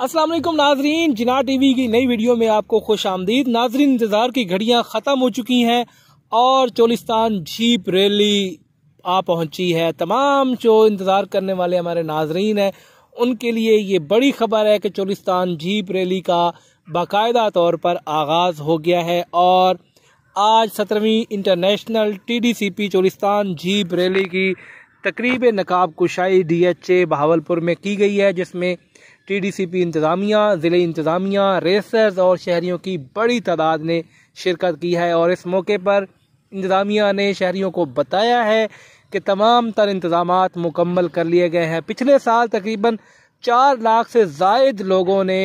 असलम नाजरीन जिना टीवी की नई वीडियो में आपको खुश आमदीद नाजरीन इंतज़ार की घड़ियाँ ख़त्म हो चुकी हैं और चोलिस्तान जीप रैली आ पहुंची है तमाम जो इंतज़ार करने वाले हमारे नाजरीन हैं उनके लिए ये बड़ी खबर है कि चोलिस्तान जीप रैली का बाकायदा तौर पर आगाज़ हो गया है और आज सत्रहवीं इंटरनेशनल पी चोलिस्तान जीप रैली की तकरीब नकाब कुशाई डी एच ए बहावलपुर में की गई है जिसमें टीडीसीपी इंतज़ामिया ज़िले इंतज़ामिया रेसर्स और शहरीों की बड़ी तादाद ने शिरकत की है और इस मौके पर इंतज़ामिया ने शहरीों को बताया है कि तमाम तर इंतज़ाम मुकम्मल कर लिए गए हैं पिछले साल तकरीबन चार लाख से जायद लोगों ने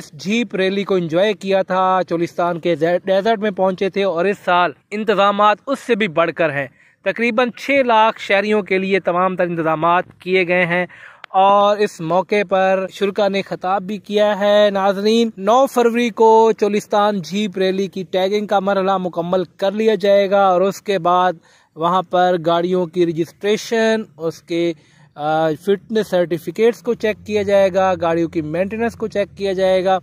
इस जीप रैली को एंजॉय किया था चोलिस्तान के डेजर्ट में पहुंचे थे और इस साल इंतजाम उससे भी बढ़कर हैं तकरीबन छः लाख शहरीों के लिए तमाम तर इंतजाम किए गए हैं और इस मौके पर शुरा ने खिताब भी किया है नाजरीन नौ फरवरी को चोलिस्तान जीप रैली की टैगिंग का मरला मुकम्मल कर लिया जाएगा और उसके बाद वहाँ पर गाड़ियों की रजिस्ट्रेशन उसके फिटनेस सर्टिफिकेट्स को चेक किया जाएगा गाड़ियों की मेंटेनेंस को चेक किया जाएगा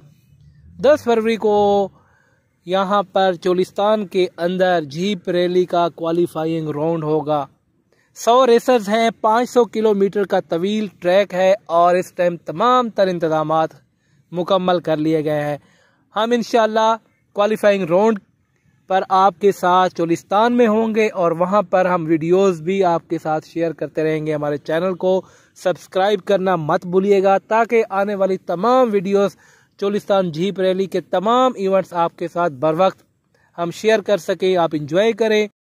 दस फरवरी को यहाँ पर चोलिस्तान के अंदर जीप रैली का क्वालिफाइंग राउंड होगा सौ रेसर्स हैं 500 किलोमीटर का तवील ट्रैक है और इस टाइम तमाम तर इंतजाम मुकम्मल कर लिए गए हैं हम इन क्वालिफाइंग राउंड पर आपके साथ चोलिस्तान में होंगे और वहाँ पर हम वीडियोस भी आपके साथ शेयर करते रहेंगे हमारे चैनल को सब्सक्राइब करना मत भूलिएगा ताकि आने वाली तमाम वीडियोस चोलिस्तान जीप रैली के तमाम इवेंट्स आपके साथ बर वक्त हम शेयर कर सकें आप इंजॉय करें